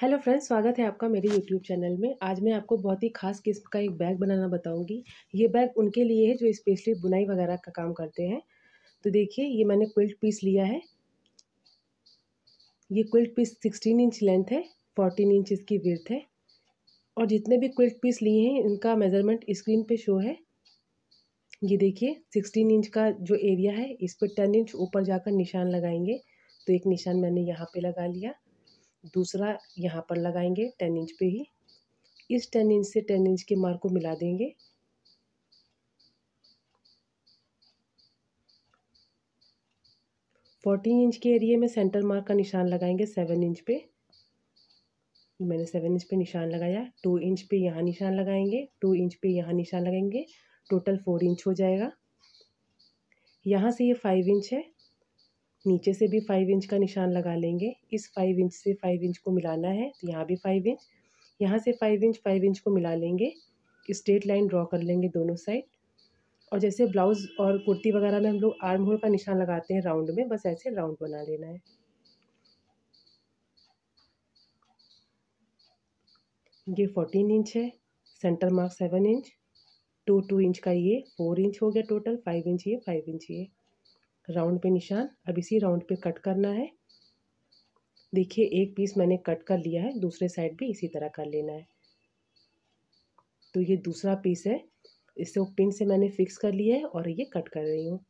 hello friends स्वागत है आपका मेरे यूट्यूब चैनल में आज मैं आपको बहुत ही खास किस्म का एक बैग बनाना बताऊंगी ये बैग उनके लिए है जो स्पेशली बुनाई वगैरह का काम करते हैं तो देखिए ये मैंने क्विल्ट पीस लिया है ये quilt piece sixteen inch length है 14 इंच इसकी विर्थ है और जितने भी क्विल्ट पीस लिए हैं इनका मेज़रमेंट स्क्रीन पर शो है ये देखिए सिक्सटीन इंच का जो एरिया है इस पर टेन इंच ऊपर जाकर निशान लगाएंगे तो एक निशान मैंने यहाँ पे लगा लिया दूसरा यहाँ पर लगाएंगे टेन इंच पे ही इस टेन इंच से टेन इंच के मार्क को मिला देंगे फोर्टीन इंच के एरिए में सेंटर मार्क का निशान लगाएंगे सेवन इंच पे मैंने सेवन इंच पे निशान लगाया टू इंच पे यहाँ निशान लगाएंगे टू इंच पे यहाँ निशान लगाएंगे टोटल फोर इंच हो जाएगा यहाँ से ये फाइव इंच है नीचे से भी फाइव इंच का निशान लगा लेंगे इस फाइव इंच से फाइव इंच को मिलाना है तो यहाँ भी फाइव इंच यहाँ से फाइव इंच फाइव इंच को मिला लेंगे स्ट्रेट लाइन ड्रॉ कर लेंगे दोनों साइड और जैसे ब्लाउज़ और कुर्ती वगैरह में हम लोग आर्म होल का निशान लगाते हैं राउंड में बस ऐसे राउंड बना लेना है ये फोर्टीन इंच है centre mark seven inch two two inch का ये फोर इंच हो गया टोटल फाइव इंच ये फाइव इंच ये राउंड पे निशान अब इसी राउंड पे कट करना है देखिए एक पीस मैंने कट कर लिया है दूसरे साइड भी इसी तरह कर लेना है तो ये दूसरा पीस है इसे वो पिन से मैंने फिक्स कर लिया है और ये कट कर रही हूँ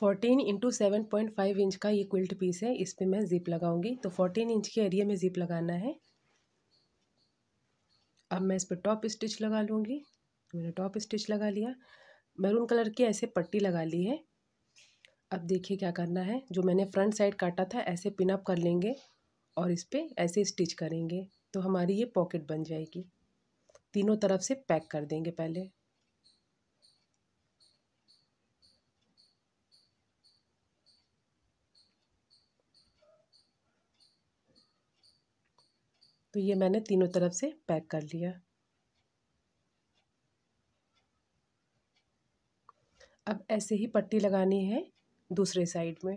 fourteen into seven point five inch का ये क्विल्ट पीस है इस पर मैं ज़िप लगाऊंगी तो फोर्टीन इंच के एरिया में ज़िप लगाना है अब मैं इस पर टॉप स्टिच लगा लूँगी मैंने टॉप स्टिच लगा लिया मैरून कलर की ऐसे पट्टी लगा ली है अब देखिए क्या करना है जो मैंने फ्रंट साइड काटा था ऐसे पिनअप कर लेंगे और इस पर ऐसे स्टिच करेंगे तो हमारी ये पॉकेट बन जाएगी तीनों तरफ से पैक कर देंगे पहले तो ये मैंने तीनों तरफ से पैक कर लिया अब ऐसे ही पट्टी लगानी है दूसरे साइड में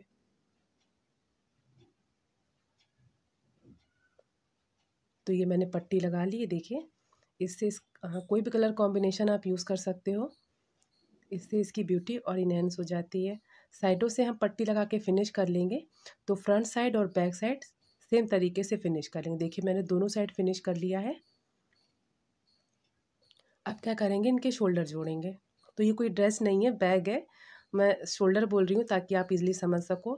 तो ये मैंने पट्टी लगा ली है देखिए इससे इस हाँ कोई भी कलर कॉम्बिनेशन आप यूज़ कर सकते हो इससे इसकी ब्यूटी और इनहेंस हो जाती है साइडों से हम पट्टी लगा के फिनिश कर लेंगे तो फ्रंट साइड और बैक साइड सेम तरीके से फिनिश करेंगे देखिए मैंने दोनों साइड फिनिश कर लिया है अब क्या करेंगे इनके शोल्डर जोड़ेंगे तो ये कोई ड्रेस नहीं है बैग है मैं शोल्डर बोल रही हूँ ताकि आप इजली समझ सको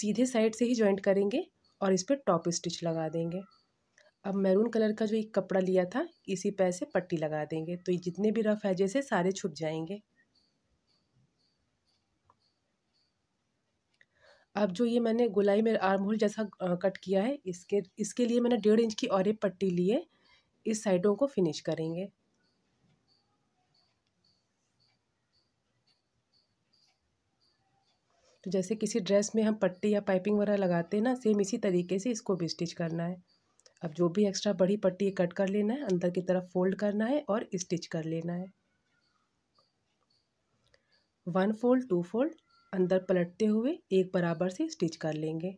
सीधे साइड से ही ज्वाइंट करेंगे और इस पर टॉप स्टिच लगा देंगे अब मैरून कलर का जो एक कपड़ा लिया था इसी पैर से पट्टी लगा देंगे तो ये जितने भी रफ है है सारे छुप जाएंगे अब जो ये मैंने गुलाई में आर्म होल जैसा कट किया है इसके इसके लिए मैंने डेढ़ इंच की और एक पट्टी लिए इस साइडों को फिनिश करेंगे तो जैसे किसी ड्रेस में हम पट्टी या पाइपिंग वगैरह लगाते हैं ना सेम इसी तरीके से इसको भी स्टिच करना है अब जो भी एक्स्ट्रा बड़ी पट्टी कट कर लेना है अंदर की तरफ फोल्ड करना है और स्टिच कर लेना है वन फोल्ड टू फोल्ड अंदर पलटते हुए एक बराबर से स्टिच कर लेंगे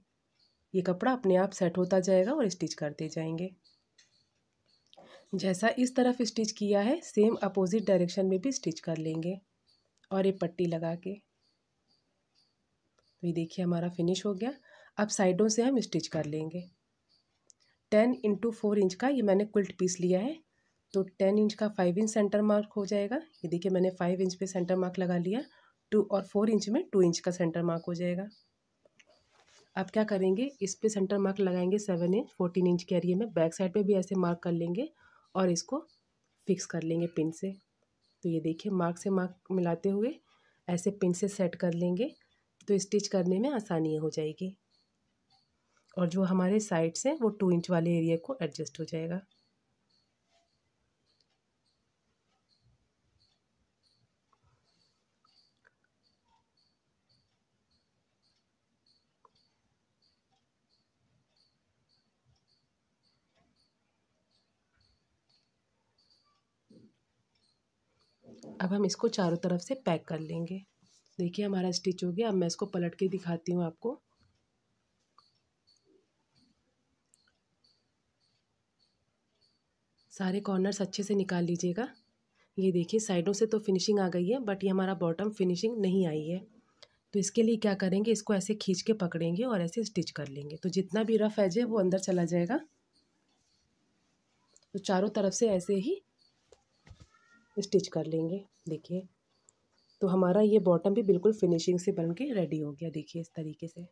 ये कपड़ा अपने आप सेट होता जाएगा और स्टिच करते जाएंगे जैसा इस तरफ स्टिच किया है सेम अपोजिट डायरेक्शन में भी स्टिच कर लेंगे और ये पट्टी लगा के तो ये देखिए हमारा फिनिश हो गया अब साइडों से हम स्टिच कर लेंगे टेन इंटू फोर इंच का ये मैंने क्विल्ट पीस लिया है तो टेन इंच का फाइव इंच सेंटर मार्क हो जाएगा ये देखिए मैंने फाइव इंच पे सेंटर मार्क लगा लिया टू और फोर इंच में टू इंच का सेंटर मार्क हो जाएगा अब क्या करेंगे इस पर सेंटर मार्क लगाएंगे सेवन इंच फोर्टीन इंच के एरिया में बैक साइड पे भी ऐसे मार्क कर लेंगे और इसको फिक्स कर लेंगे पिन से तो ये देखिए मार्क से मार्क मिलाते हुए ऐसे पिन से सेट कर लेंगे तो स्टिच करने में आसानी हो जाएगी और जो हमारे साइड से वो टू इंच वाले एरिया को एडजस्ट हो जाएगा अब हम इसको चारों तरफ से पैक कर लेंगे देखिए हमारा स्टिच हो गया अब मैं इसको पलट के दिखाती हूँ आपको सारे कॉर्नर्स अच्छे से निकाल लीजिएगा ये देखिए साइडों से तो फिनिशिंग आ गई है बट ये हमारा बॉटम फिनिशिंग नहीं आई है तो इसके लिए क्या करेंगे इसको ऐसे खींच के पकड़ेंगे और ऐसे स्टिच कर लेंगे तो जितना भी रफ एज है वो अंदर चला जाएगा तो चारों तरफ से ऐसे ही स्टिच कर लेंगे देखिए तो हमारा ये बॉटम भी बिल्कुल फिनिशिंग से बन के रेडी हो गया देखिए इस तरीके से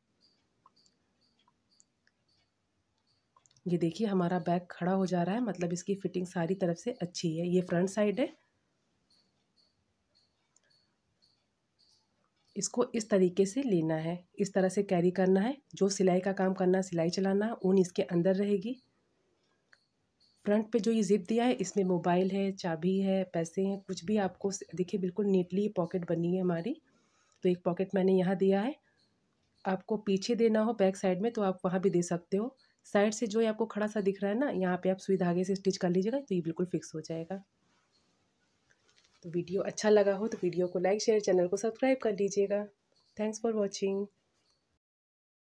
ये देखिए हमारा बैग खड़ा हो जा रहा है मतलब इसकी फिटिंग सारी तरफ से अच्छी है ये फ्रंट साइड है इसको इस तरीके से लेना है इस तरह से कैरी करना है जो सिलाई का काम करना सिलाई चलाना ऊन इसके अंदर रहेगी फ्रंट पे जो ये जिप दिया है इसमें मोबाइल है चाबी है पैसे हैं कुछ भी आपको देखिए बिल्कुल नीटली पॉकेट बनी है हमारी तो एक पॉकेट मैंने यहाँ दिया है आपको पीछे देना हो बैक साइड में तो आप वहाँ भी दे सकते हो साइड से जो ये आपको खड़ा सा दिख रहा है ना यहाँ पे आप सुई धागे से स्टिच कर लीजिएगा तो ये बिल्कुल फिक्स हो जाएगा तो वीडियो अच्छा लगा हो तो वीडियो को लाइक शेयर चैनल को सब्सक्राइब कर लीजिएगा थैंक्स फॉर वॉचिंग